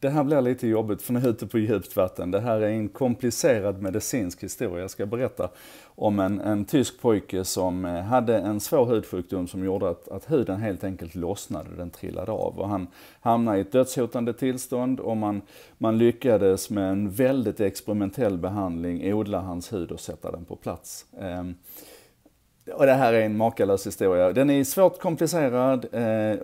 Det här blir lite jobbigt för nu är jag ute på djupt vatten. Det här är en komplicerad medicinsk historia. Jag ska berätta om en, en tysk pojke som eh, hade en svår hudsjukdom som gjorde att, att huden helt enkelt lossnade, den trillade av. Och han hamnade i ett dödshotande tillstånd och man, man lyckades med en väldigt experimentell behandling odla hans hud och sätta den på plats. Ehm. Och det här är en makalös historia. Den är svårt komplicerad. Eh,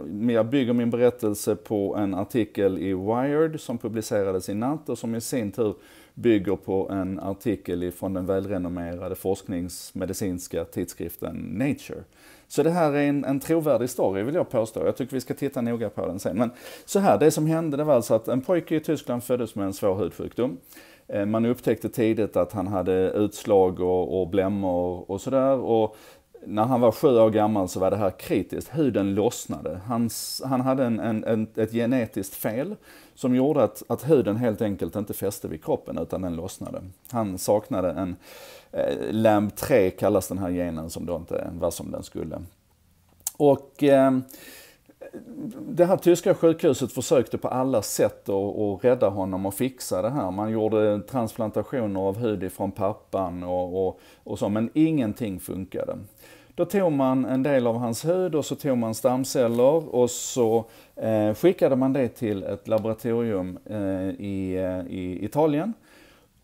men Jag bygger min berättelse på en artikel i Wired som publicerades i natt och som i sin tur bygger på en artikel från den välrenommerade forskningsmedicinska tidskriften Nature. Så det här är en, en trovärdig story vill jag påstå. Jag tycker vi ska titta noga på den sen. Men så här, det som hände det var alltså att en pojke i Tyskland föddes med en svår hudsjukdom. Eh, man upptäckte tidigt att han hade utslag och, och blämmor och sådär. Och när han var sju år gammal så var det här kritiskt. Huden lossnade. Hans, han hade en, en, en, ett genetiskt fel som gjorde att, att huden helt enkelt inte fäste vid kroppen utan den lossnade. Han saknade en eh, LAMB3 kallas den här genen som då inte var som den skulle. Och eh, det här tyska sjukhuset försökte på alla sätt att, att rädda honom och fixa det här. Man gjorde transplantationer av hud ifrån pappan och, och, och så, men ingenting funkade. Då tog man en del av hans hud och så tog man stamceller och så eh, skickade man det till ett laboratorium eh, i, eh, i Italien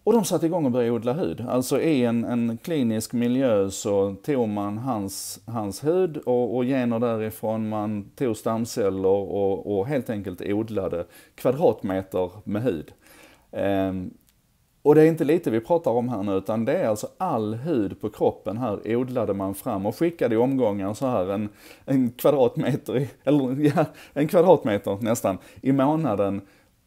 och de satte igång och började odla hud. Alltså i en, en klinisk miljö så tog man hans, hans hud och, och gener därifrån, man tog stamceller och, och helt enkelt odlade kvadratmeter med hud. Ehm, och det är inte lite vi pratar om här nu, utan det är alltså all hud på kroppen här odlade man fram och skickade i omgångar så här en, en kvadratmeter, eller ja, en kvadratmeter nästan, i månaden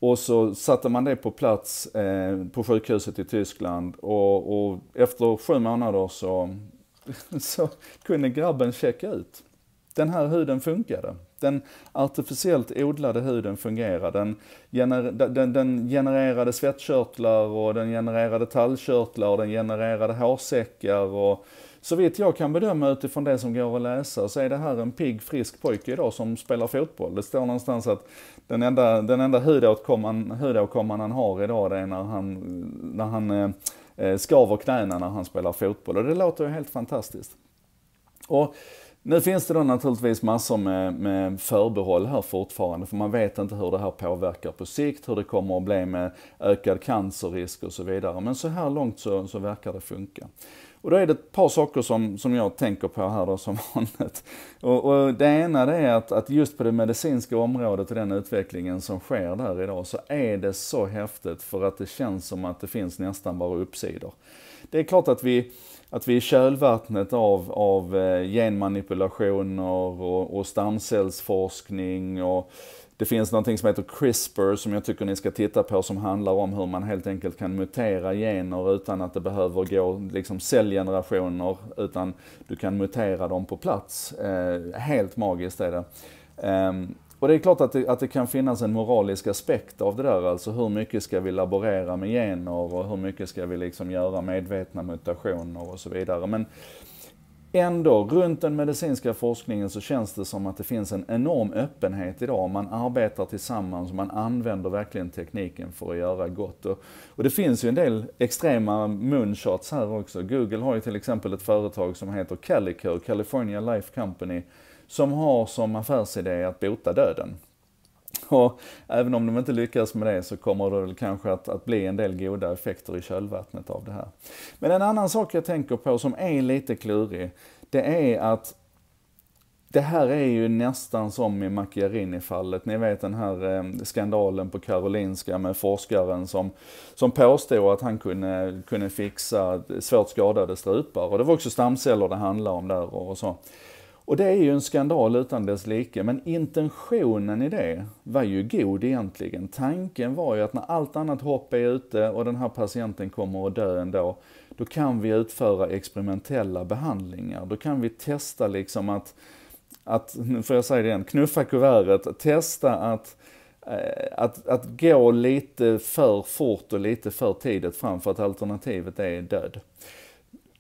och så satte man det på plats eh, på sjukhuset i Tyskland och, och efter sju månader så, så kunde grabben checka ut. Den här huden funkade. Den artificiellt odlade huden fungerade. Den, gener, den, den genererade svettkörtlar och den genererade tallkörtlar och den genererade hårsäckar och så vitt jag kan bedöma utifrån det som går att läsa så är det här en pigg, frisk pojke idag som spelar fotboll. Det står någonstans att den enda, den enda hudåtkomman, hudåtkomman han har idag det är när han, när han eh, eh, skaver knäna när han spelar fotboll. Och det låter ju helt fantastiskt. Och nu finns det då naturligtvis massor med, med, förbehåll här fortfarande för man vet inte hur det här påverkar på sikt, hur det kommer att bli med ökad cancerrisk och så vidare. Men så här långt så, så verkar det funka. Och då är det ett par saker som, som jag tänker på här då som vanligt. Och, och det ena det är att, att just på det medicinska området och den utvecklingen som sker där idag så är det så häftigt för att det känns som att det finns nästan bara uppsidor. Det är klart att vi, att vi i kölvattnet av, av eh, genmanipulationer och, och stamcellsforskning och det finns någonting som heter CRISPR som jag tycker ni ska titta på som handlar om hur man helt enkelt kan mutera gener utan att det behöver gå liksom cellgenerationer utan du kan mutera dem på plats. Eh, helt magiskt är det. Eh, och det är klart att det, att det kan finnas en moralisk aspekt av det där, alltså hur mycket ska vi laborera med gener och hur mycket ska vi liksom göra medvetna mutationer och så vidare. Men Ändå, runt den medicinska forskningen så känns det som att det finns en enorm öppenhet idag. Man arbetar tillsammans och man använder verkligen tekniken för att göra gott. Och, och det finns ju en del extrema moonshots här också. Google har ju till exempel ett företag som heter Calico, California Life Company, som har som affärsidé att bota döden. Och även om de inte lyckas med det så kommer det väl kanske att, att bli en del goda effekter i kölvattnet av det här. Men en annan sak jag tänker på som är lite klurig, det är att det här är ju nästan som i Macchiarini-fallet. Ni vet den här eh, skandalen på Karolinska med forskaren som, som påstod att han kunde, kunde fixa svårt skadade strupar. Och det var också stamceller det handlade om där och så. Och det är ju en skandal utan dess like, men intentionen i det var ju god egentligen. Tanken var ju att när allt annat hopp är ute och den här patienten kommer att dö ändå, då kan vi utföra experimentella behandlingar. Då kan vi testa liksom att, att nu får jag säga det igen, knuffa kuvertet, testa att eh, att, att gå lite för fort och lite för tidigt fram för att alternativet är död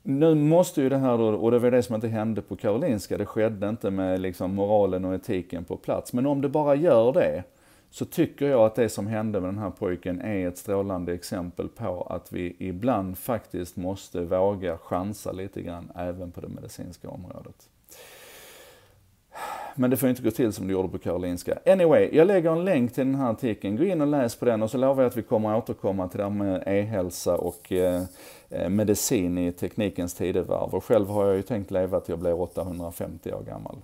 nu måste ju det här då, och det var det som inte hände på Karolinska, det skedde inte med liksom moralen och etiken på plats. Men om det bara gör det, så tycker jag att det som hände med den här pojken är ett strålande exempel på att vi ibland faktiskt måste våga chansa lite grann även på det medicinska området. Men det får inte gå till som det gjorde på Karolinska. Anyway, jag lägger en länk till den här artikeln. Gå in och läs på den och så lovar jag att vi kommer återkomma till det här med e-hälsa och eh, eh, medicin i teknikens tidevarv. Och själv har jag ju tänkt leva till jag blir 850 år gammal.